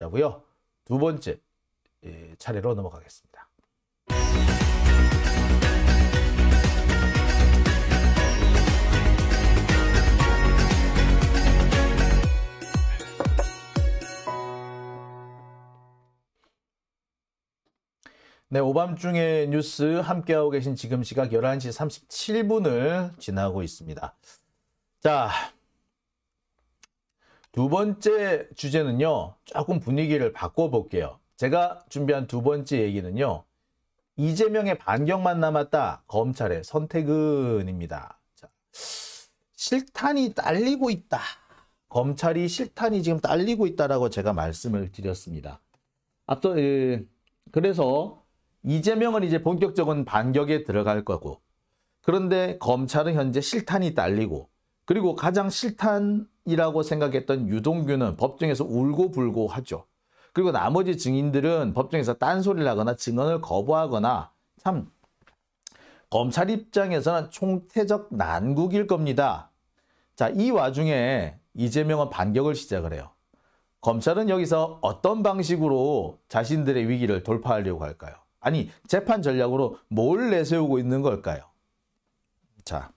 라고요. 두 번째 예, 차례로 넘어가겠습니다. 네, 오밤중에 뉴스 함께하고 계신 지금 시각 11시 37분을 지나고 있습니다. 자, 두 번째 주제는요. 조금 분위기를 바꿔볼게요. 제가 준비한 두 번째 얘기는요. 이재명의 반격만 남았다. 검찰의 선택은입니다. 자, 실탄이 딸리고 있다. 검찰이 실탄이 지금 딸리고 있다라고 제가 말씀을 드렸습니다. 앞서 예, 그래서 이재명은 이제 본격적인 반격에 들어갈 거고 그런데 검찰은 현재 실탄이 딸리고 그리고 가장 실탄이라고 생각했던 유동규는 법정에서 울고불고 하죠. 그리고 나머지 증인들은 법정에서 딴소리를 하거나 증언을 거부하거나 참 검찰 입장에서는 총태적 난국일 겁니다. 자, 이 와중에 이재명은 반격을 시작을 해요. 검찰은 여기서 어떤 방식으로 자신들의 위기를 돌파하려고 할까요? 아니, 재판 전략으로 뭘 내세우고 있는 걸까요? 자,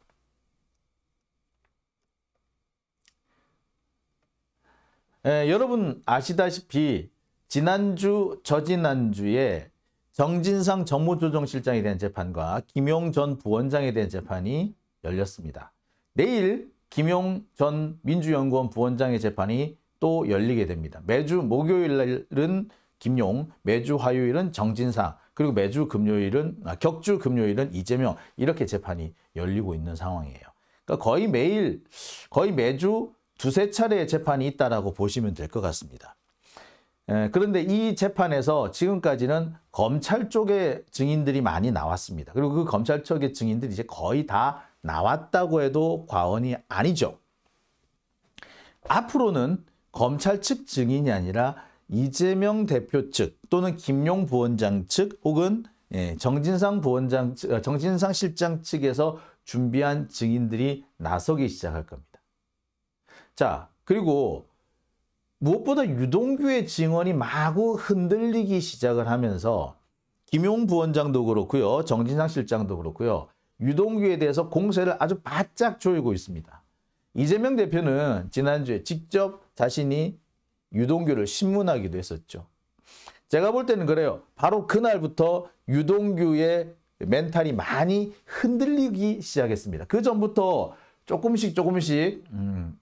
에, 예, 여러분 아시다시피 지난주 저지난주에 정진상 정무조정실장에 대한 재판과 김용 전 부원장에 대한 재판이 열렸습니다. 내일 김용 전 민주연구원 부원장의 재판이 또 열리게 됩니다. 매주 목요일은 김용, 매주 화요일은 정진상, 그리고 매주 금요일은 아, 격주 금요일은 이재명 이렇게 재판이 열리고 있는 상황이에요. 그러니까 거의 매일 거의 매주 두세 차례의 재판이 있다라고 보시면 될 것 같습니다. 예, 그런데 이 재판에서 지금까지는 검찰 쪽의 증인들이 많이 나왔습니다. 그리고 그 검찰 쪽의 증인들이 이제 거의 다 나왔다고 해도 과언이 아니죠. 앞으로는 검찰 측 증인이 아니라 이재명 대표 측 또는 김용 부원장 측 혹은 예, 정진상 부원장 어, 정진상 실장 측에서 준비한 증인들이 나서기 시작할 겁니다. 자, 그리고 무엇보다 유동규의 증언이 마구 흔들리기 시작을 하면서 김용 부원장도 그렇고요. 정진상 실장도 그렇고요. 유동규에 대해서 공세를 아주 바짝 조이고 있습니다. 이재명 대표는 지난주에 직접 자신이 유동규를 신문하기도 했었죠. 제가 볼 때는 그래요. 바로 그날부터 유동규의 멘탈이 많이 흔들리기 시작했습니다. 그 전부터 조금씩 조금씩 음,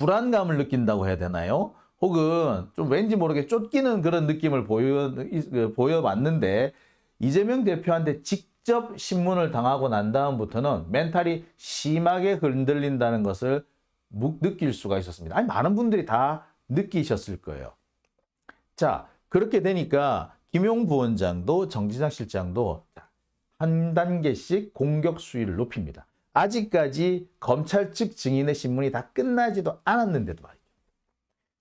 불안감을 느낀다고 해야 되나요? 혹은 좀 왠지 모르게 쫓기는 그런 느낌을 보여, 그 보여봤는데 이재명 대표한테 직접 신문을 당하고 난 다음부터는 멘탈이 심하게 흔들린다는 것을 느낄 수가 있었습니다. 아니 많은 분들이 다 느끼셨을 거예요. 자 그렇게 되니까 김용 부원장도 정진상 실장도 한 단계씩 공격 수위를 높입니다. 아직까지 검찰 측 증인의 신문이 다 끝나지도 않았는데도 말이죠.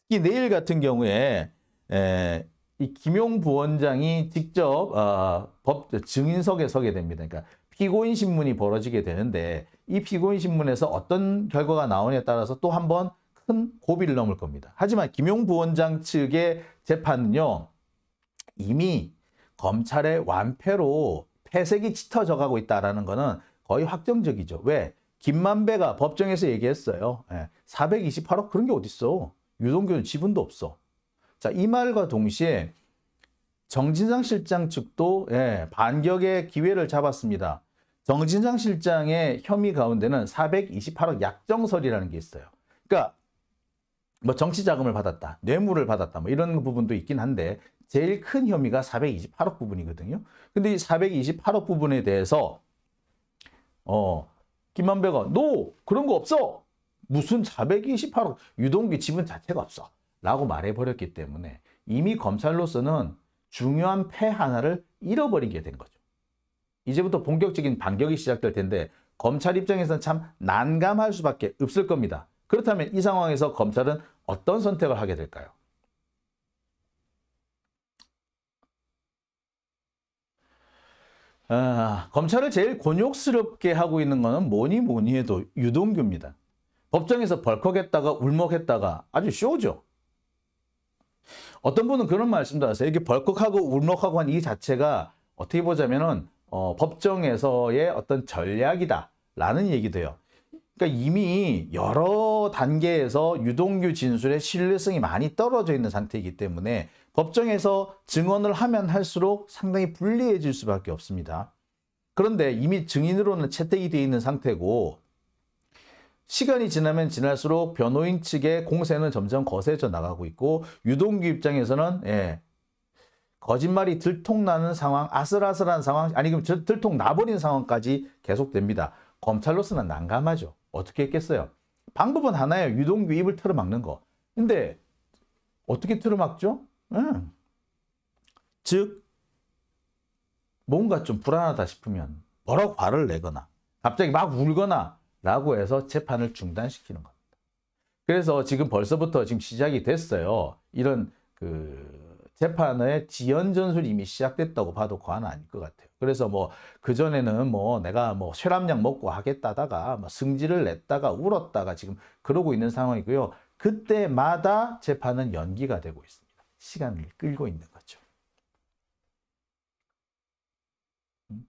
특히 내일 같은 경우에 에, 이 김용 부원장이 직접 어, 법 증인석에 서게 됩니다. 그러니까 피고인 신문이 벌어지게 되는데 이 피고인 신문에서 어떤 결과가 나오냐에 따라서 또 한 번 큰 고비를 넘을 겁니다. 하지만 김용 부원장 측의 재판은요. 이미 검찰의 완패로 폐색이 짙어져 가고 있다는 라 것은 거의 확정적이죠. 왜? 김만배가 법정에서 얘기했어요. 428억 예, 그런 게 어딨어. 유동규는 지분도 없어. 자, 이 말과 동시에 정진상 실장 측도 예, 반격의 기회를 잡았습니다. 정진상 실장의 혐의 가운데는 428억 약정설이라는 게 있어요. 그러니까 뭐 정치 자금을 받았다, 뇌물을 받았다 뭐 이런 부분도 있긴 한데 제일 큰 혐의가 428억 부분이거든요. 근데 이 428억 부분에 대해서 어, 김만배가 너 그런 거 없어. 무슨 428억 유동규 지분 자체가 없어. 라고 말해버렸기 때문에 이미 검찰로서는 중요한 패 하나를 잃어버리게 된 거죠. 이제부터 본격적인 반격이 시작될 텐데 검찰 입장에서는 참 난감할 수밖에 없을 겁니다. 그렇다면 이 상황에서 검찰은 어떤 선택을 하게 될까요? 아, 검찰을 제일 곤욕스럽게 하고 있는 것은 뭐니 뭐니 해도 유동규입니다. 법정에서 벌컥했다가 울먹했다가 아주 쇼죠. 어떤 분은 그런 말씀도 하세요. 이게 벌컥하고 울먹하고 한 이 자체가 어떻게 보자면은 어, 법정에서의 어떤 전략이다 라는 얘기도 해요. 그러니까 이미 여러 단계에서 유동규 진술의 신뢰성이 많이 떨어져 있는 상태이기 때문에 법정에서 증언을 하면 할수록 상당히 불리해질 수밖에 없습니다. 그런데 이미 증인으로는 채택이 되어 있는 상태고 시간이 지나면 지날수록 변호인 측의 공세는 점점 거세져 나가고 있고 유동규 입장에서는 예, 거짓말이 들통나는 상황, 아슬아슬한 상황, 아니 그럼 들통나버린 상황까지 계속됩니다. 검찰로서는 난감하죠. 어떻게 했겠어요? 방법은 하나예요. 유동규 입을 틀어막는 거. 근데 어떻게 틀어막죠? 응. 즉 뭔가 좀 불안하다 싶으면 뭐라고 화를 내거나 갑자기 막 울거나 라고 해서 재판을 중단시키는 겁니다. 그래서 지금 벌써부터 지금 시작이 됐어요. 이런 그 재판의 지연 전술이 이미 시작됐다고 봐도 과언 아닐 것 같아요. 그래서 뭐 그전에는 뭐 내가 뭐 쇠락약 먹고 하겠다다가 뭐 승질을 냈다가 울었다가 지금 그러고 있는 상황이고요. 그때마다 재판은 연기가 되고 있습니다. 시간을 끌고 있는 거죠. 음.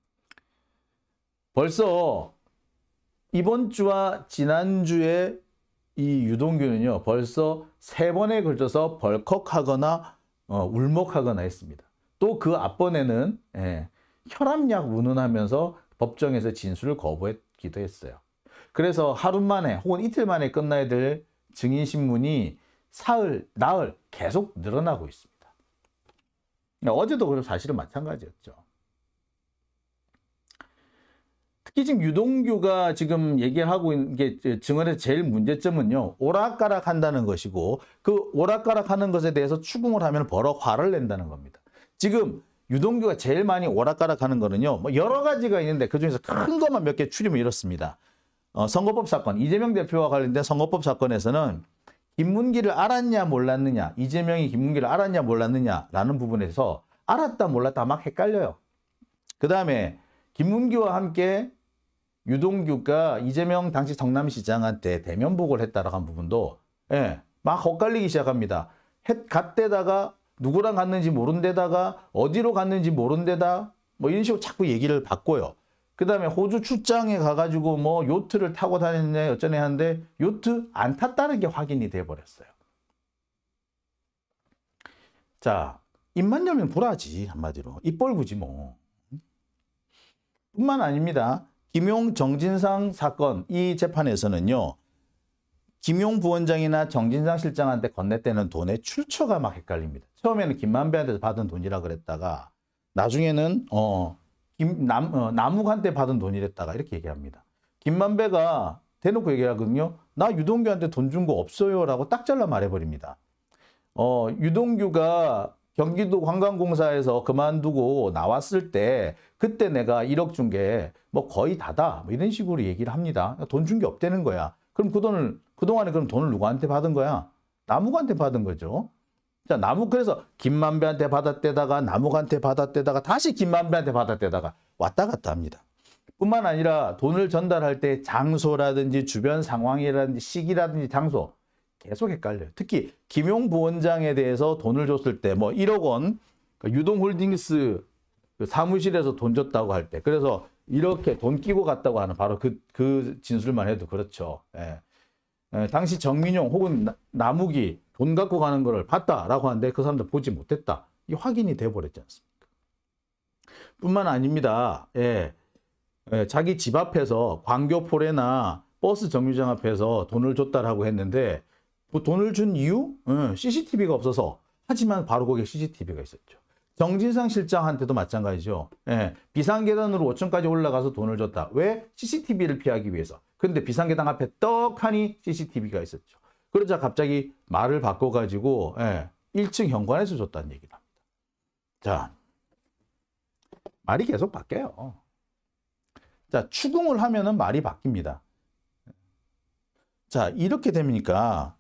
벌써 이번 주와 지난주에 이 유동규는요, 벌써 세 번에 걸쳐서 벌컥하거나 어, 울먹하거나 했습니다. 또 그 앞번에는 예, 혈압약 운운하면서 법정에서 진술을 거부했기도 했어요. 그래서 하루 만에 혹은 이틀 만에 끝나야 될 증인신문이 사흘, 나흘 계속 늘어나고 있습니다. 어제도 그럼 사실은 마찬가지였죠. 특히 지금 유동규가 지금 얘기하고 있는 게 증언의 제일 문제점은요. 오락가락 한다는 것이고 그 오락가락 하는 것에 대해서 추궁을 하면 버럭 화를 낸다는 겁니다. 지금 유동규가 제일 많이 오락가락 하는 거는요. 뭐 여러 가지가 있는데 그중에서 큰 것만 몇 개 추리면 이렇습니다. 어, 선거법 사건, 이재명 대표와 관련된 선거법 사건에서는 김문기를 알았냐 몰랐느냐 이재명이 김문기를 알았냐 몰랐느냐라는 부분에서 알았다 몰랐다 막 헷갈려요. 그 다음에 김문기와 함께 유동규가 이재명 당시 성남시장한테 대면복을 했다라고 한 부분도 예, 막 헛갈리기 시작합니다. 했, 갔대다가 누구랑 갔는지 모른데다가 어디로 갔는지 모른데다 뭐 이런 식으로 자꾸 얘기를 바꿔요. 그 다음에 호주 출장에 가가지고 뭐 요트를 타고 다니느냐 어쩌네 하는데 요트 안 탔다는 게 확인이 돼버렸어요. 자, 입만 열면 불하지 한마디로. 입 벌구지 뭐. 뿐만 아닙니다. 김용 정진상 사건 이 재판에서는요. 김용 부원장이나 정진상 실장한테 건넸다는 돈의 출처가 막 헷갈립니다. 처음에는 김만배한테 받은 돈이라 그랬다가 나중에는 어 김, 남, 어, 남욱한테 받은 돈이랬다가 이렇게 얘기합니다. 김만배가 대놓고 얘기하거든요. 나 유동규한테 돈 준 거 없어요 라고 딱 잘라 말해버립니다. 어, 유동규가 경기도 관광공사에서 그만두고 나왔을 때 그때 내가 1억 준 게 뭐 거의 다다 뭐 이런 식으로 얘기를 합니다. 돈 준 게 없다는 거야. 그럼 그 돈을 그동안에 그럼 돈을 누구한테 받은 거야? 나무한테 받은 거죠. 자, 나무 그래서 김만배한테 받았대다가 나무한테 받았대다가 다시 김만배한테 받았대다가 왔다 갔다 합니다. 뿐만 아니라 돈을 전달할 때 장소라든지 주변 상황이라든지 시기라든지 장소 계속 헷갈려요. 특히 김용 부원장에 대해서 돈을 줬을 때 뭐 1억 원 그러니까 유동홀딩스 그 사무실에서 돈 줬다고 할 때 그래서 이렇게 돈 끼고 갔다고 하는 바로 그, 그 진술만 해도 그렇죠. 예. 예 당시 정민용 혹은 나, 나무기 돈 갖고 가는 거를 봤다라고 하는데 그 사람들 보지 못했다. 이 확인이 돼버렸지 않습니까? 뿐만 아닙니다. 예. 예 자기 집 앞에서 광교포레나 버스 정류장 앞에서 돈을 줬다라고 했는데 뭐 돈을 준 이유? 예, CCTV가 없어서 하지만 바로 거기에 CCTV가 있었죠. 정진상 실장한테도 마찬가지죠. 예, 비상계단으로 5층까지 올라가서 돈을 줬다. 왜? CCTV를 피하기 위해서. 근데 비상계단 앞에 떡하니 CCTV가 있었죠. 그러자 갑자기 말을 바꿔가지고 예, 1층 현관에서 줬다는 얘기를 합니다. 자, 말이 계속 바뀌어요. 자, 추궁을 하면은 말이 바뀝니다. 자, 이렇게 되니까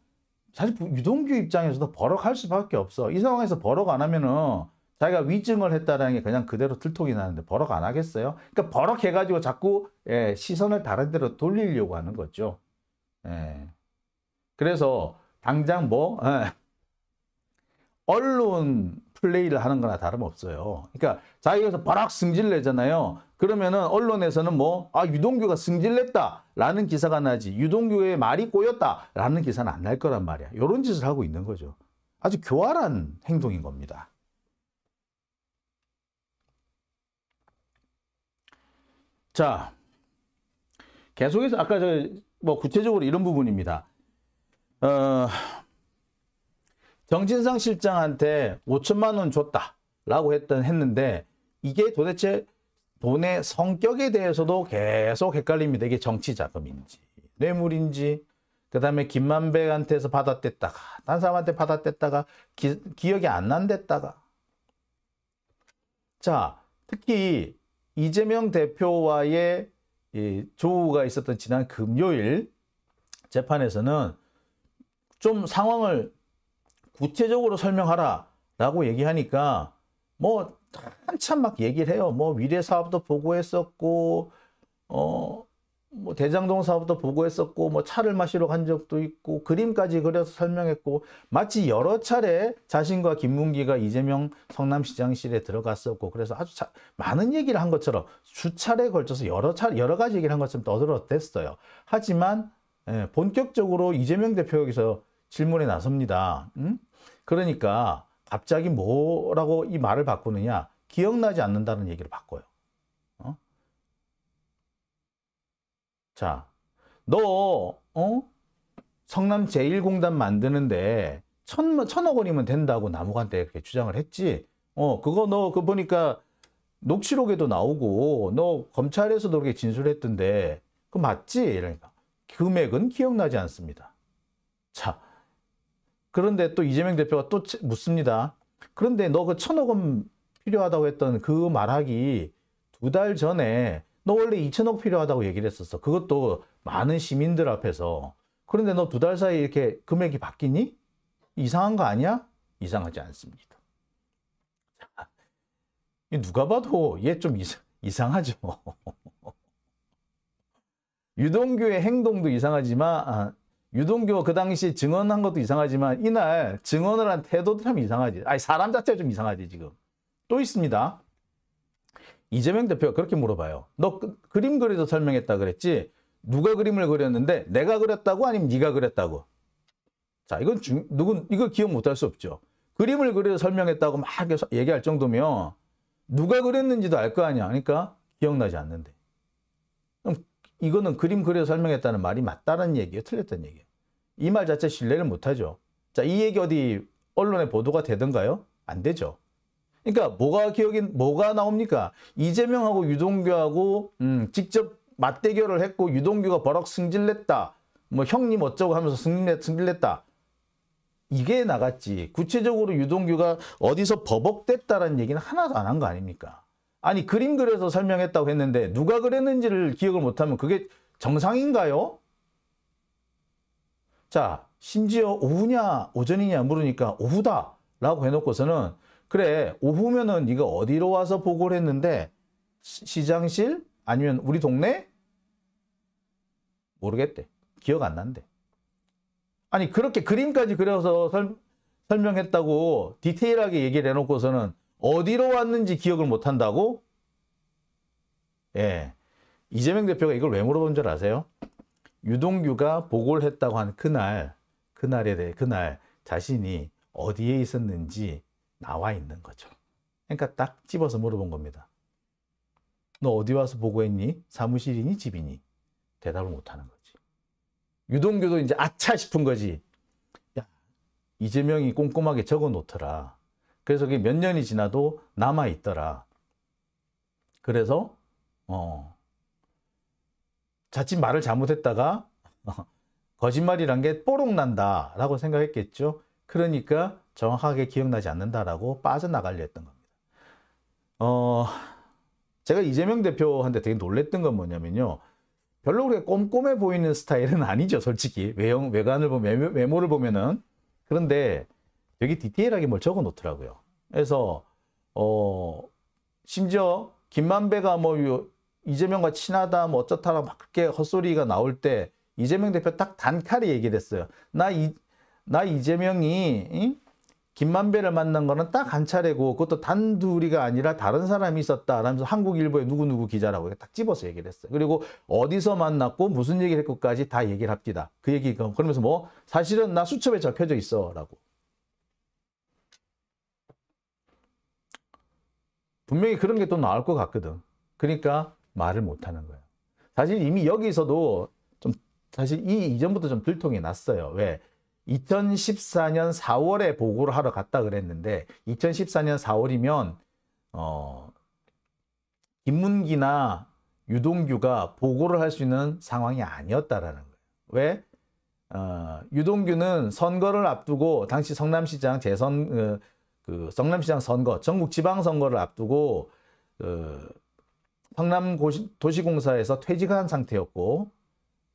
사실 유동규 입장에서도 버럭할 수밖에 없어. 이 상황에서 버럭 안 하면은 자기가 위증을 했다는게 그냥 그대로 들통이 나는데 버럭 안 하겠어요? 그러니까 버럭 해가지고 자꾸 예, 시선을 다른 데로 돌리려고 하는 거죠. 예. 그래서 당장 뭐 에, 예. 언론 플레이를 하는 거나 다름없어요. 그러니까 자기에서 버락 승질 내잖아요. 그러면은 언론에서는 뭐 아 유동규가 승질냈다라는 기사가 나지 유동규의 말이 꼬였다라는 기사는 안 날 거란 말이야. 이런 짓을 하고 있는 거죠. 아주 교활한 행동인 겁니다. 자, 계속해서 아까 저 뭐 구체적으로 이런 부분입니다. 어, 정진상 실장한테 5천만 원 줬다라고 했던 했는데 이게 도대체 돈의 성격에 대해서도 계속 헷갈립니다. 이게 정치 자금인지 뇌물인지 그 다음에 김만배한테서 받아댔다가 딴 사람한테 받아댔다가 기, 기억이 안 난댔다가 자 특히 이재명 대표와의 이 조우가 있었던 지난 금요일 재판에서는 좀 상황을 구체적으로 설명하라 라고 얘기하니까 뭐 한참 막 얘기를 해요. 뭐 위례 사업도 보고했었고 어뭐 대장동 사업도 보고했었고 뭐 차를 마시러 간 적도 있고 그림까지 그려서 설명했고 마치 여러 차례 자신과 김문기가 이재명 성남시장실에 들어갔었고 그래서 아주 자, 많은 얘기를 한 것처럼 수차례에 걸쳐서 여러 차 여러 가지 얘기를 한 것처럼 떠들어댔어요. 하지만 예, 본격적으로 이재명 대표에서 질문에 나섭니다. 응? 음? 그러니까 갑자기 뭐라고 이 말을 바꾸느냐? 기억나지 않는다는 얘기를 바꿔요. 어? 자, 너 어? 성남 제1공단 만드는데 천, 천억 원이면 된다고 나무관때 이렇게 주장을 했지. 어, 그거 너 그 보니까 녹취록에도 나오고 너 검찰에서도 그렇게 진술했던데 그 맞지? 이러니까 금액은 기억나지 않습니다. 자, 그런데 또 이재명 대표가 또 묻습니다. 그런데 너 그 천억 원 필요하다고 했던 그 말하기 두 달 전에 너 원래 2천억 필요하다고 얘기를 했었어. 그것도 많은 시민들 앞에서. 그런데 너 두 달 사이에 이렇게 금액이 바뀌니? 이상한 거 아니야? 이상하지 않습니다. 누가 봐도 얘 좀 이상하죠. 유동규의 행동도 이상하지만 아, 유동규그 당시 증언한 것도 이상하지만 이날 증언을 한 태도도 참 이상하지. 아니 사람 자체가 좀 이상하지 지금. 또 있습니다. 이재명 대표가 그렇게 물어봐요. 너 그, 그림 그려서 설명했다 그랬지? 누가 그림을 그렸는데 내가 그렸다고 아니면 네가 그렸다고? 자 이건 중, 누군 이거 기억 못할 수 없죠. 그림을 그려서 설명했다고 막 얘기할 정도면 누가 그랬는지도 알 거 아니야. 그러니까 기억나지 않는데. 그럼 이거는 그림 그려 설명했다는 말이 맞다는 얘기예요. 틀렸다는 얘기예요. 이 말 자체 신뢰를 못하죠. 자, 이 얘기 어디 언론에 보도가 되던가요? 안 되죠. 그러니까 뭐가 기억이 뭐가 나옵니까? 이재명하고 유동규하고 음, 직접 맞대결을 했고 유동규가 버럭 승질냈다. 뭐 형님 어쩌고 하면서 승질냈, 승질냈다. 이게 나갔지. 구체적으로 유동규가 어디서 버벅댔다라는 얘기는 하나도 안 한 거 아닙니까? 아니 그림 그려서 설명했다고 했는데 누가 그랬는지를 기억을 못하면 그게 정상인가요? 자 심지어 오후냐 오전이냐 물으니까 오후다 라고 해놓고서는 그래 오후면은 이거 어디로 와서 보고를 했는데 시장실 아니면 우리 동네 모르겠대 기억 안 난대 아니 그렇게 그림까지 그려서 설, 명했다고 디테일하게 얘기를 해놓고서는 어디로 왔는지 기억을 못한다고? 예. 이재명 대표가 이걸 왜 물어본 줄 아세요? 유동규가 보고를 했다고 한 그날, 그날에 대해, 그날 자신이 어디에 있었는지 나와 있는 거죠. 그러니까 딱 집어서 물어본 겁니다. 너 어디 와서 보고했니? 사무실이니? 집이니? 대답을 못 하는 거지. 유동규도 이제 아차 싶은 거지. 야, 이재명이 꼼꼼하게 적어 놓더라. 그래서 그게 몇 년이 지나도 남아 있더라. 그래서 어 자칫 말을 잘못했다가 거짓말이란 게 뽀록 난다라고 생각했겠죠. 그러니까 정확하게 기억나지 않는다라고 빠져나가려 했던 겁니다. 어 제가 이재명 대표한테 되게 놀랬던 건 뭐냐면요. 별로 그렇게 꼼꼼해 보이는 스타일은 아니죠, 솔직히. 외형, 외관을 보면, 외모를 보면은. 그런데 되게 디테일하게 뭘 적어 놓더라고요. 그래서 어 심지어 김만배가 뭐 이재명과 친하다 뭐 어쩌다라 막 그렇게 헛소리가 나올 때 이재명 대표 딱 단칼에 얘기를 했어요. 나, 이, 나 이재명이 이? 김만배를 만난 거는 딱 한 차례고 그것도 단둘이가 아니라 다른 사람이 있었다 라면서 한국일보의 누구누구 기자라고 딱 집어서 얘기를 했어요. 그리고 어디서 만났고 무슨 얘기를 했고까지 다 얘기를 합디다. 그 얘기 그러면서 뭐 사실은 나 수첩에 적혀져 있어 라고. 분명히 그런 게 또 나올 것 같거든. 그러니까 말을 못 하는 거예요. 사실 이미 여기서도 좀 사실 이 이전부터 좀 들통이 났어요. 왜? 2014년 4월에 보고를 하러 갔다 그랬는데 2014년 4월이면 어 김문기나 유동규가 보고를 할 수 있는 상황이 아니었다라는 거예요. 왜? 어, 유동규는 선거를 앞두고 당시 성남시장 재선 어, 그 성남시장 선거, 전국 지방 선거를 앞두고 그 어, 성남 도시공사에서 퇴직한 상태였고,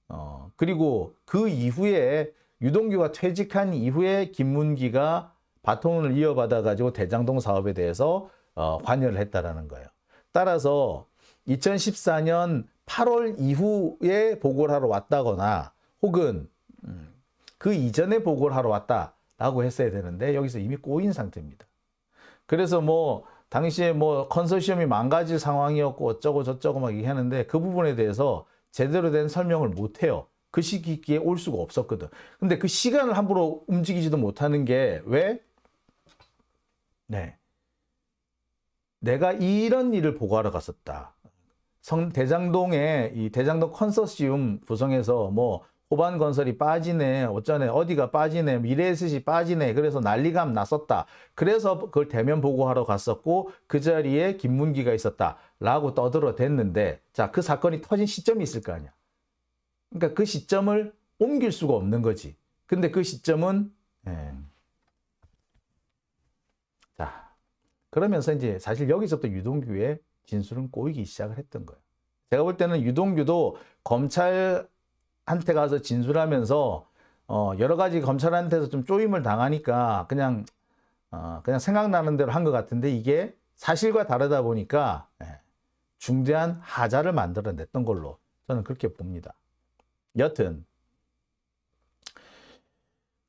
어 그리고 그 이후에 유동규가 퇴직한 이후에 김문기가 바톤을 이어받아 가지고 대장동 사업에 대해서 어, 관여를 했다라는 거예요. 따라서 2014년 8월 이후에 보고를 하러 왔다거나 혹은 음, 그 이전에 보고를 하러 왔다 라고 했어야 되는데 여기서 이미 꼬인 상태입니다. 그래서 뭐 당시에 뭐 컨소시엄이 망가질 상황이었고 어쩌고 저쩌고 막 얘기하는데 그 부분에 대해서 제대로 된 설명을 못 해요. 그 시기에 올 수가 없었거든. 근데 그 시간을 함부로 움직이지도 못하는 게 왜? 네. 내가 이런 일을 보고하러 갔었다. 성 대장동에 이 대장동 컨소시엄 구성에서 뭐 호반건설이 빠지네 어쩌네 어디가 빠지네 미래에셋이 빠지네 그래서 난리감 났었다 그래서 그걸 대면 보고하러 갔었고 그 자리에 김문기가 있었다 라고 떠들어 댔는데 자그 사건이 터진 시점이 있을 거 아니야 그러니까 그 시점을 옮길 수가 없는 거지 근데 그 시점은 예. 자 그러면서 이제 사실 여기서부터 유동규의 진술은 꼬이기 시작을 했던 거예요 제가 볼 때는 유동규도 검찰 한테 가서 진술하면서 어, 여러 가지 검찰한테서 좀 쪼임을 당하니까 그냥 어, 그냥 생각나는 대로 한 것 같은데 이게 사실과 다르다 보니까 예, 중대한 하자를 만들어냈던 걸로 저는 그렇게 봅니다. 여튼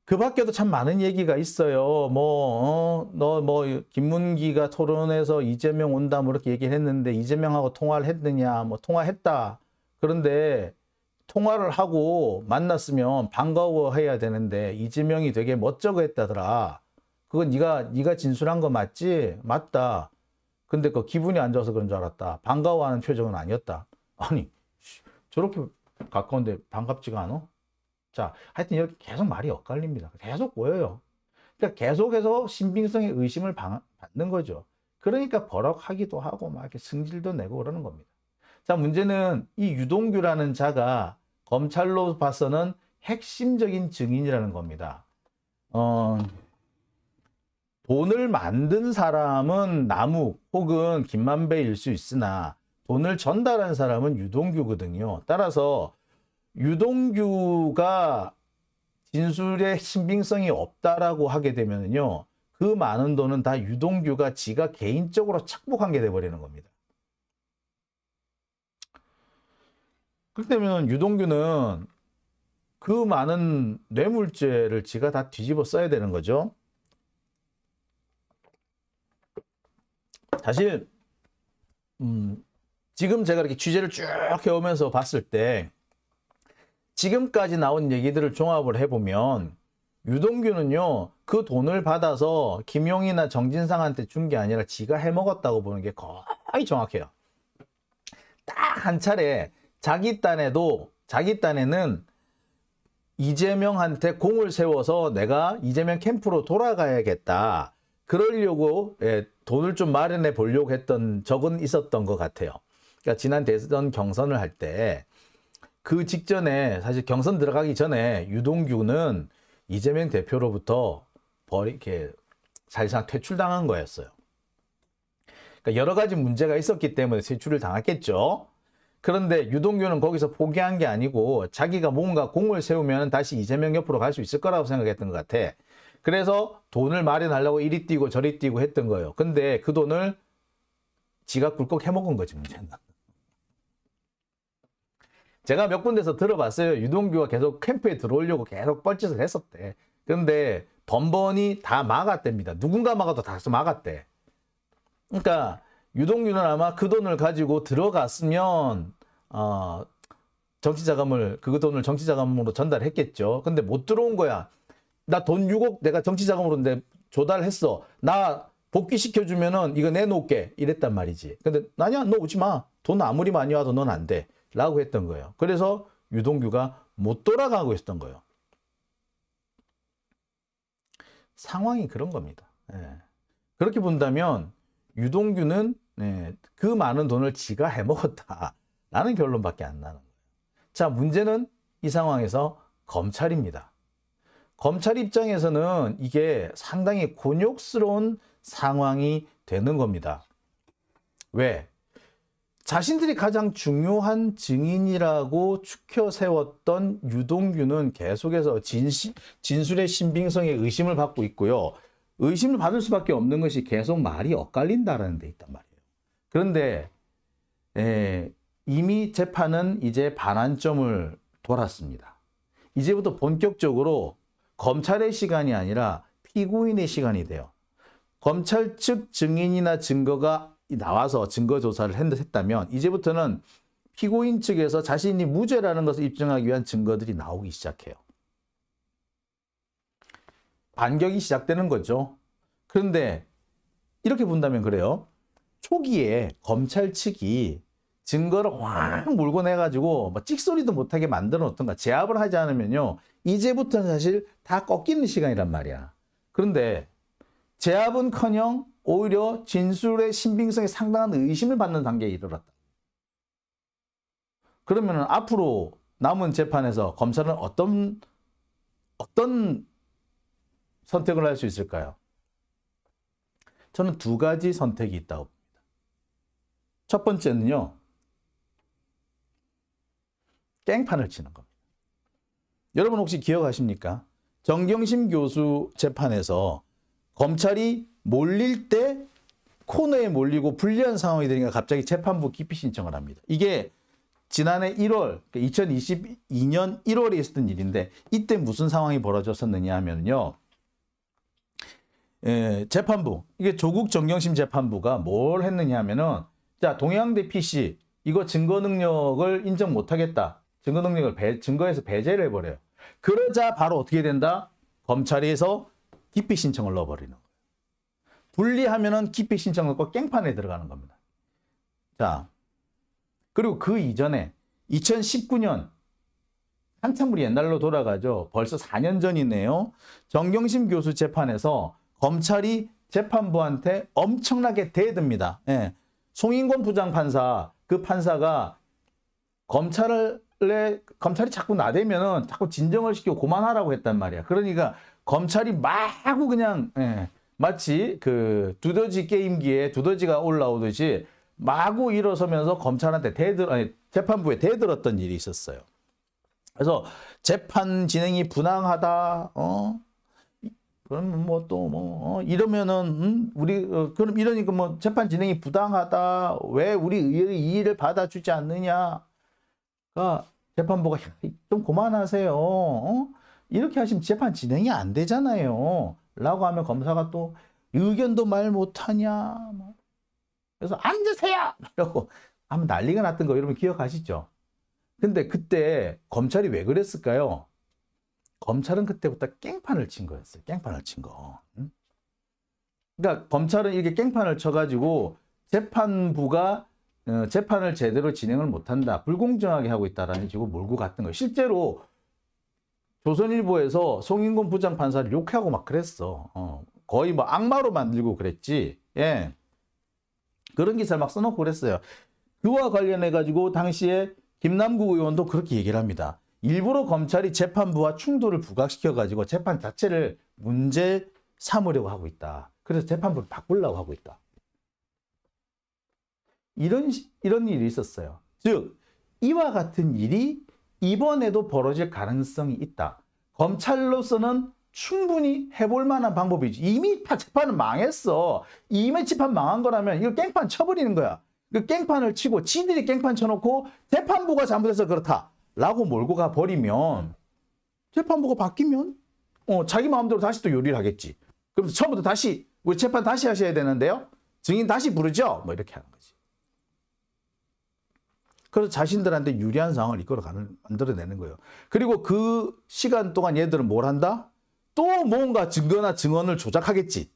그 밖에도 참 많은 얘기가 있어요. 뭐, 어, 너, 뭐, 김문기가 토론에서 이재명 온다, 뭐, 이렇게 얘기를 했는데, 이재명하고 통화를 했느냐, 뭐, 통화했다. 그런데, 통화를 하고 만났으면 반가워해야 되는데 이재명이 되게 멋쩍어 했다더라. 그건 네가 네가 진술한 거 맞지? 맞다. 근데 그 기분이 안 좋아서 그런 줄 알았다. 반가워하는 표정은 아니었다. 아니 저렇게 가까운데 반갑지가 않아? 자, 하여튼 이렇게 계속 말이 엇갈립니다. 계속 보여요. 그러니까 계속해서 신빙성의 의심을 받는 거죠. 그러니까 버럭하기도 하고 막 이렇게 승질도 내고 그러는 겁니다. 자 문제는 이 유동규라는 자가 검찰로 봐서는 핵심적인 증인이라는 겁니다. 어, 돈을 만든 사람은 남욱 혹은 김만배일 수 있으나 돈을 전달한 사람은 유동규거든요. 따라서 유동규가 진술의 신빙성이 없다라고 하게 되면요. 그 많은 돈은 다 유동규가 지가 개인적으로 착복한 게 돼버리는 겁니다. 그렇다면 유동규는 그 많은 뇌물죄를 지가 다 뒤집어 써야 되는 거죠. 사실 음, 지금 제가 이렇게 취재를 쭉 해오면서 봤을 때 지금까지 나온 얘기들을 종합을 해보면 유동규는요 그 돈을 받아서 김용이나 정진상한테 준 게 아니라 지가 해먹었다고 보는 게 거의 정확해요. 딱 한 차례 자기 딴에도 자기 딴에는 이재명한테 공을 세워서 내가 이재명 캠프로 돌아가야겠다. 그러려고 예, 돈을 좀 마련해 보려고 했던 적은 있었던 것 같아요. 그러니까 지난 대선 경선을 할 때 그 직전에 사실 경선 들어가기 전에 유동규는 이재명 대표로부터 벌 이렇게 사실상 퇴출당한 거였어요. 그러니까 여러 가지 문제가 있었기 때문에 퇴출을 당했겠죠. 그런데 유동규는 거기서 포기한 게 아니고 자기가 뭔가 공을 세우면 다시 이재명 옆으로 갈 수 있을 거라고 생각했던 것 같아. 그래서 돈을 마련하려고 이리 뛰고 저리 뛰고 했던 거예요. 근데 그 돈을 지가 굴곡 해먹은 거지 문제는. 제가 몇 군데서 들어봤어요. 유동규가 계속 캠프에 들어오려고 계속 뻘짓을 했었대. 그런데 번번이 다 막았답니다. 누군가 막아도 다 막았대. 그러니까 유동규는 아마 그 돈을 가지고 들어갔으면 아 정치자금을 그 돈을 정치자금으로 전달했겠죠. 근데 못 들어온 거야. 나 돈 6억 내가 정치자금으로 내 조달했어. 나 복귀시켜주면은 이거 내놓을게. 이랬단 말이지. 근데 아니야 너 오지 마. 돈 아무리 많이 와도 넌 안 돼. 라고 했던 거예요. 그래서 유동규가 못 돌아가고 있었던 거예요. 상황이 그런 겁니다. 예. 그렇게 본다면 유동규는 예, 그 많은 돈을 지가 해먹었다. 라는 결론밖에 안 나는 거예요. 자, 문제는 이 상황에서 검찰입니다. 검찰 입장에서는 이게 상당히 곤욕스러운 상황이 되는 겁니다. 왜? 자신들이 가장 중요한 증인이라고 축혀 세웠던 유동규는 계속해서 진시, 진술의 신빙성에 의심을 받고 있고요. 의심을 받을 수밖에 없는 것이 계속 말이 엇갈린다라는 데 있단 말이에요. 그런데 에, 예, 이미 재판은 이제 반환점을 돌았습니다. 이제부터 본격적으로 검찰의 시간이 아니라 피고인의 시간이 돼요. 검찰 측 증인이나 증거가 나와서 증거 조사를 했다면 이제부터는 피고인 측에서 자신이 무죄라는 것을 입증하기 위한 증거들이 나오기 시작해요. 반격이 시작되는 거죠. 그런데 이렇게 본다면 그래요. 초기에 검찰 측이 증거를 확 물고내가지고 뭐 찍소리도 못하게 만들어 놓던가 제압을 하지 않으면요. 이제부터는 사실 다 꺾이는 시간이란 말이야. 그런데 제압은커녕 오히려 진술의 신빙성에 상당한 의심을 받는 단계에 이르렀다. 그러면 앞으로 남은 재판에서 검찰은 어떤 어떤 선택을 할 수 있을까요? 저는 두 가지 선택이 있다고 봅니다. 첫 번째는요. 깽판을 치는 겁니다. 여러분 혹시 기억하십니까? 정경심 교수 재판에서 검찰이 몰릴 때 코너에 몰리고 불리한 상황이 되니까 갑자기 재판부 기피 신청을 합니다. 이게 지난해 1월, 2022년 1월에 있었던 일인데 이때 무슨 상황이 벌어졌었느냐 하면요. 예, 재판부, 이게 조국 정경심 재판부가 뭘 했느냐 하면은 자 동양대 PC 이거 증거 능력을 인정 못하겠다. 증거 능력을 배, 증거에서 배제를 해버려요. 그러자 바로 어떻게 된다? 검찰이해서 기피 신청을 넣어버리는 거예요. 분리하면은 기피 신청 넣고 깽판에 들어가는 겁니다. 자, 그리고 그 이전에 2019년 한참 우리 옛날로 돌아가죠. 벌써 4년 전이네요. 정경심 교수 재판에서 검찰이 재판부한테 엄청나게 대듭니다. 예. 송인권 부장판사, 그 판사가 검찰을 원래 검찰이 자꾸 나대면은 자꾸 진정을 시키 고만하라고 고 했단 말이야. 그러니까 검찰이 마구 그냥 예, 마치 그 두더지 게임기에 두더지가 올라오듯이 마구 일어서면서 검찰한테 대들 아니 재판부에 대들었던 일이 있었어요. 그래서 재판 진행이 분황하다. 어? 그럼 뭐 또뭐 뭐, 어, 이러면은 음, 우리 어, 그럼 이러니까 뭐 재판 진행이 부당하다. 왜 우리 이 일을 받아주지 않느냐? 그러니까 재판부가 좀 그만하세요. 어? 이렇게 하시면 재판 진행이 안 되잖아요. 라고 하면 검사가 또 의견도 말 못하냐. 뭐. 그래서 앉으세요! 이고 하면 난리가 났던 거 여러분 기억하시죠? 근데 그때 검찰이 왜 그랬을까요? 검찰은 그때부터 깽판을 친 거였어요. 깽판을 친 거. 그러니까 검찰은 이렇게 깽판을 쳐가지고 재판부가 어, 재판을 제대로 진행을 못한다. 불공정하게 하고 있다라는 식으로 몰고 갔던 거예요. 실제로 조선일보에서 송인곤 부장판사를 욕하고 막 그랬어. 어, 거의 뭐 악마로 만들고 그랬지. 예. 그런 기사를 막 써놓고 그랬어요. 그와 관련해가지고 당시에 김남국 의원도 그렇게 얘기를 합니다. 일부러 검찰이 재판부와 충돌을 부각시켜가지고 재판 자체를 문제 삼으려고 하고 있다. 그래서 재판부를 바꾸려고 하고 있다. 이런, 이런 일이 있었어요. 즉, 이와 같은 일이 이번에도 벌어질 가능성이 있다. 검찰로서는 충분히 해볼 만한 방법이지. 이미 재판은 망했어. 이미 재판 망한 거라면 이거 깽판 쳐버리는 거야. 그 깽판을 치고 지들이 깽판 쳐놓고 재판부가 잘못해서 그렇다. 라고 몰고 가 버리면 재판부가 바뀌면 어, 자기 마음대로 다시 또 요리를 하겠지. 그럼 처음부터 다시 우리 재판 다시 하셔야 되는데요. 증인 다시 부르죠. 뭐 이렇게 하는 거지. 그래서 자신들한테 유리한 상황을 이끌어가는, 만들어내는 거예요. 그리고 그 시간 동안 얘들은 뭘 한다? 또 뭔가 증거나 증언을 조작하겠지.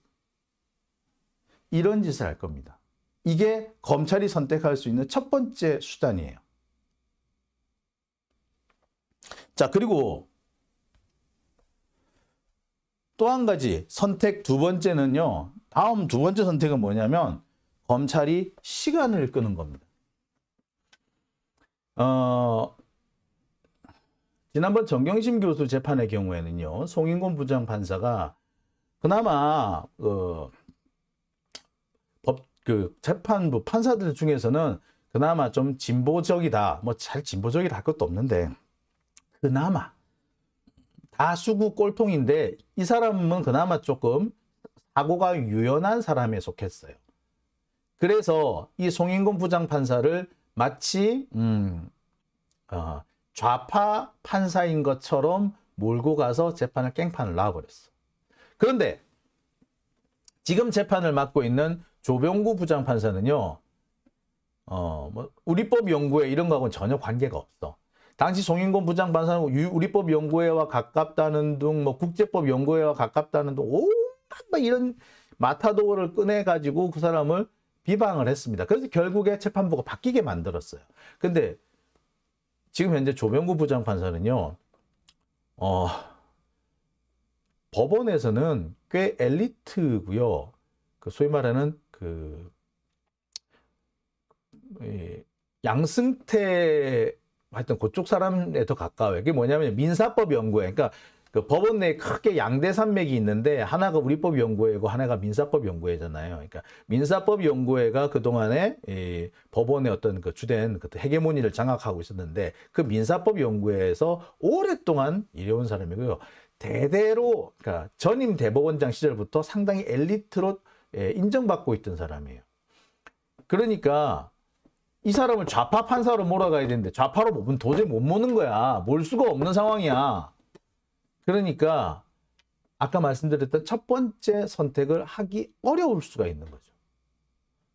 이런 짓을 할 겁니다. 이게 검찰이 선택할 수 있는 첫 번째 수단이에요. 자, 그리고 또 한 가지 선택 두 번째는요. 다음 두 번째 선택은 뭐냐면 검찰이 시간을 끄는 겁니다. 어, 지난번 정경심 교수 재판의 경우에는요. 송인곤 부장 판사가 그나마 어, 법, 그 재판부 판사들 중에서는 그나마 좀 진보적이다. 뭐 잘 진보적이다 할 것도 없는데 그나마 다수구 꼴통인데 이 사람은 그나마 조금 사고가 유연한 사람에 속했어요. 그래서 이 송인곤 부장판사를 마치 음, 어, 좌파 판사인 것처럼 몰고 가서 재판을 깽판을 놔버렸어. 그런데 지금 재판을 맡고 있는 조병구 부장판사는요. 어, 뭐 우리법연구회 이런 거하고는 전혀 관계가 없어. 당시 송인곤 부장판사는 우리법연구회와 가깝다는 등, 뭐 국제법연구회와 가깝다는 등, 오, 막 이런 마타도어를 꺼내가지고 그 사람을 비방을 했습니다. 그래서 결국에 재판부가 바뀌게 만들었어요. 근데 지금 현재 조병구 부장판사는요, 어, 법원에서는 꽤 엘리트고요. 그 소위 말하는 그 양승태 하여튼 그쪽 사람에 더 가까워요. 그게 뭐냐면 민사법 연구회. 그러니까 그 법원 내에 크게 양대 산맥이 있는데 하나가 우리법 연구회고 하나가 민사법 연구회잖아요. 그러니까 민사법 연구회가 그동안에 이 법원의 어떤 그 주된 그헤계문의를 장악하고 있었는데 그 민사법 연구회에서 오랫동안 일해온 사람이고요. 대대로 그러니까 전임 대법원장 시절부터 상당히 엘리트로 예, 인정받고 있던 사람이에요. 그러니까 이 사람을 좌파 판사로 몰아가야 되는데 좌파로 보면 도저히 못 모는 거야. 몰 수가 없는 상황이야. 그러니까 아까 말씀드렸던 첫 번째 선택을 하기 어려울 수가 있는 거죠.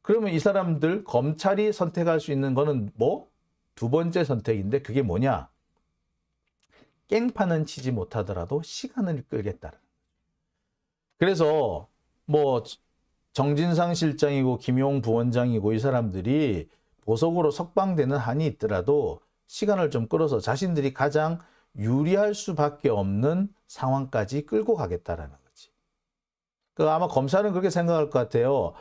그러면 이 사람들 검찰이 선택할 수 있는 거는 뭐? 두 번째 선택인데 그게 뭐냐? 깽판은 치지 못하더라도 시간을 끌겠다 그래서 뭐 정진상 실장이고 김용 부원장이고 이 사람들이 보석으로 석방되는 한이 있더라도 시간을 좀 끌어서 자신들이 가장 유리할 수밖에 없는 상황까지 끌고 가겠다라는 거지. 그 아마 검사는 그렇게 생각할 것 같아요.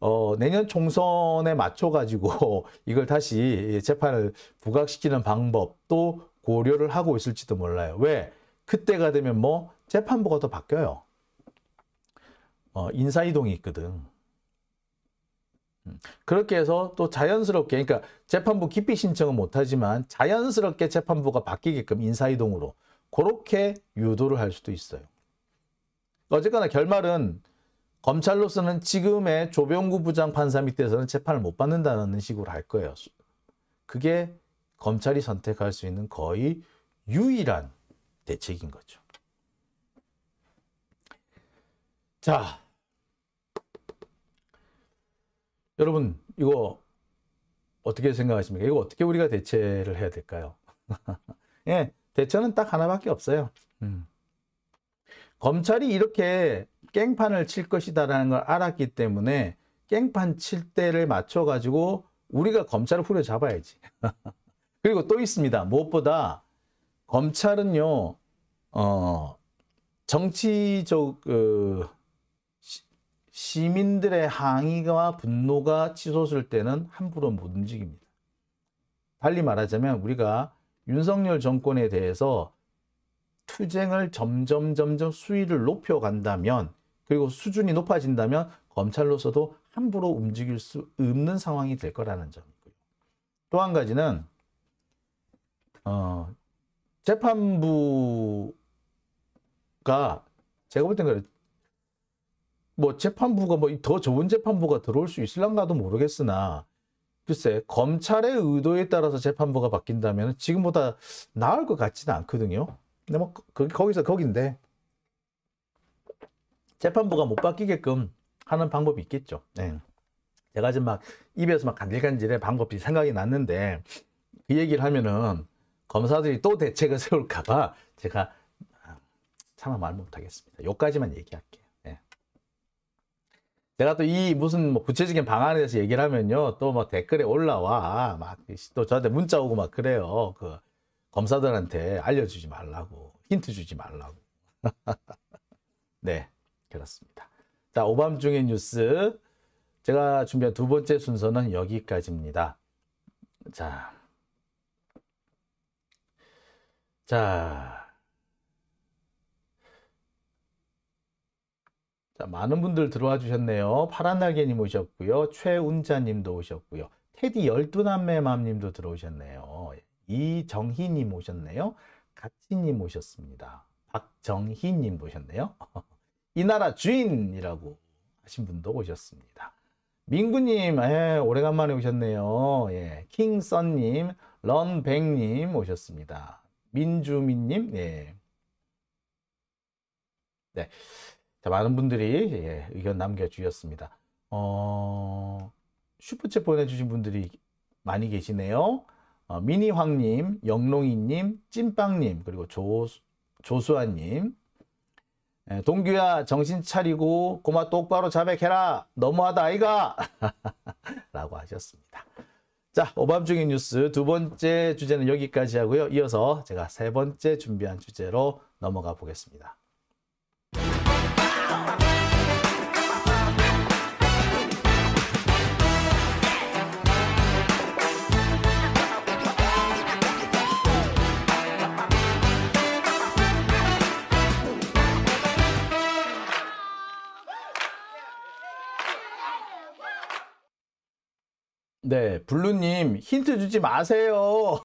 어, 내년 총선에 맞춰가지고 이걸 다시 재판을 부각시키는 방법도 고려를 하고 있을지도 몰라요. 왜? 그때가 되면 뭐 재판부가 더 바뀌어요. 어, 인사이동이 있거든. 그렇게 해서 또 자연스럽게 그러니까 재판부 기피 신청은 못하지만 자연스럽게 재판부가 바뀌게끔 인사이동으로 그렇게 유도를 할 수도 있어요. 어쨌거나 결말은 검찰로서는 지금의 조병구 부장 판사 밑에서는 재판을 못 받는다는 식으로 할 거예요. 그게 검찰이 선택할 수 있는 거의 유일한 대책인 거죠. 자, 여러분 이거 어떻게 생각하십니까? 이거 어떻게 우리가 대체를 해야 될까요? 예, 대처는 딱 하나밖에 없어요. 음. 검찰이 이렇게 깽판을 칠 것이다라는 걸 알았기 때문에 깽판 칠 때를 맞춰가지고 우리가 검찰을 후려잡아야지. 그리고 또 있습니다. 무엇보다 검찰은요, 어, 정치적, 어, 시민들의 항의와 분노가 치솟을 때는 함부로 못 움직입니다. 달리 말하자면 우리가 윤석열 정권에 대해서 투쟁을 점점 점점 수위를 높여간다면 그리고 수준이 높아진다면 검찰로서도 함부로 움직일 수 없는 상황이 될 거라는 점이고요. 또 한 가지는 어, 재판부가 제가 볼땐 뭐 재판부가 뭐더 좋은 재판부가 들어올 수 있을랑가도 모르겠으나 글쎄 검찰의 의도에 따라서 재판부가 바뀐다면 지금보다 나을 것 같지는 않거든요. 근데 뭐 거, 기서 거긴데 재판부가 못 바뀌게끔 하는 방법이 있겠죠. 네. 제가 지금 막 입에서 막간질간질의 방법이 생각이 났는데 그 얘기를 하면은 검사들이 또 대책을 세울까봐 제가 차마 아, 말 못하겠습니다. 여기까지만 얘기할게요. 제가 또 이 무슨 뭐 구체적인 방안에 대해서 얘기를 하면요. 또 막 댓글에 올라와. 막 또 저한테 문자 오고 막 그래요. 그 검사들한테 알려주지 말라고. 힌트 주지 말라고. 네. 그렇습니다. 자, 오밤중의 뉴스. 제가 준비한 두 번째 순서는 여기까지입니다. 자. 자. 자, 많은 분들 들어와 주셨네요. 파란날개님 오셨고요. 최운자님도 오셨고요. 테디 1 2남매맘님도 들어오셨네요. 이정희님 오셨네요. 가이님 오셨습니다. 박정희님 오셨네요. 이 나라 주인이라고 하신 분도 오셨습니다. 민구님, 예, 오래간만에 오셨네요. 예, 킹썬님, 런백님 오셨습니다. 민주민님, 예. 네. 자, 많은 분들이 예, 의견 남겨주셨습니다. 어, 슈퍼챗 보내주신 분들이 많이 계시네요. 어, 미니황님, 영롱이님, 찐빵님, 그리고 조, 조수아님, 예, 동규야 정신 차리고 고마 똑바로 자백해라 너무하다 아이가 라고 하셨습니다. 자 오밤중인 뉴스 두 번째 주제는 여기까지 하고요. 이어서 제가 세 번째 준비한 주제로 넘어가 보겠습니다. 네, 블루님 힌트 주지 마세요.